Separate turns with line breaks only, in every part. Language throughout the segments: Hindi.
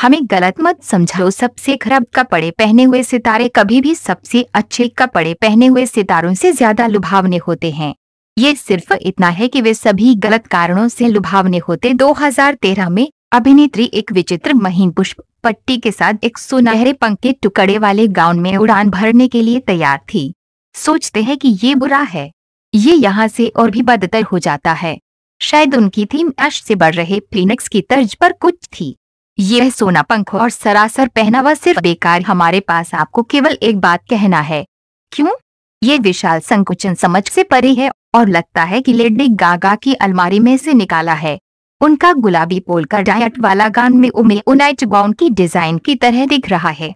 हमें गलत मत समझाओ सबसे खराब कपड़े पहने हुए सितारे कभी भी सबसे अच्छे कपड़े पहने हुए सितारों से ज्यादा लुभावने होते हैं ये सिर्फ इतना है कि वे सभी गलत कारणों से लुभावने होते 2013 में अभिनेत्री एक विचित्र महीन पुष्प पट्टी के साथ एक सुनहरे पंख के टुकड़े वाले गाउन में उड़ान भरने के लिए तैयार थी सोचते हैं कि ये बुरा है ये यहाँ से और भी बदतर हो जाता है शायद उनकी थीम अश से बढ़ रहे फिनिक्स की तर्ज पर कुछ थी ये सोना पंख और सरासर पहनावा सिर्फ बेकार हमारे पास आपको केवल एक बात कहना है क्यों ये विशाल संकुचन समझ से परे है और लगता है कि लेडी गागा की अलमारी में से निकाला है उनका गुलाबी पोल का डायट वाला गान में उमे उनाइट गाउन की डिजाइन की तरह दिख रहा है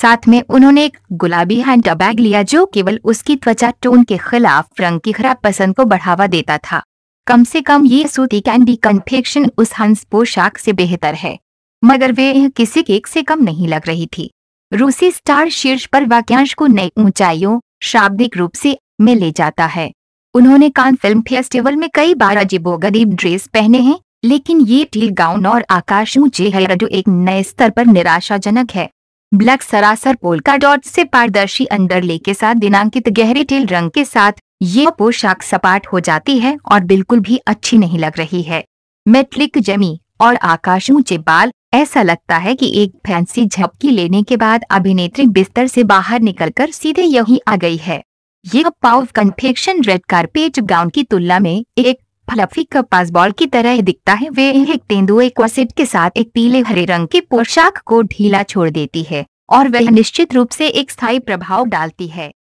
साथ में उन्होंने एक गुलाबी हैंड बैग लिया जो केवल उसकी त्वचा टोन के खिलाफ रंग की खराब पसंद को बढ़ावा देता था कम से कम ये सूती कैंडी कन्फेक्शन उस हंस पोशाक से बेहतर है मगर वे यह किसी एक से कम नहीं लग रही थी रूसी स्टार शीर्ष पर वाक्यांश को नई ऊंचाइयों शाब्दिक रूप से में ले जाता है उन्होंने कान फिल्म फेस्टिवल में कई बार गरीब ड्रेस पहने हैं लेकिन ये टील गाउन और आकाश ऊंचे है जो एक नए स्तर पर निराशाजनक है ब्लैक सरासर पोलका डॉट से पारदर्शी अंडरले के साथ दिनांकित गहरे टील रंग के साथ ये पोशाक सपाट हो जाती है और बिल्कुल भी अच्छी नहीं लग रही है मेटलिक जमी और आकाश ऊंचे बाल ऐसा लगता है कि एक फैंसी झपकी लेने के बाद अभिनेत्री बिस्तर से बाहर निकलकर सीधे यही आ गई है यह पाव कन्फेक्शन रेड कार्पेट गाउन की तुलना में एक फ्लफी कपास बॉल की तरह दिखता है वे एक तेंदुए क्वासिट के साथ एक पीले हरे रंग के
पोशाक को ढीला छोड़ देती है और वह निश्चित रूप से एक स्थायी प्रभाव डालती है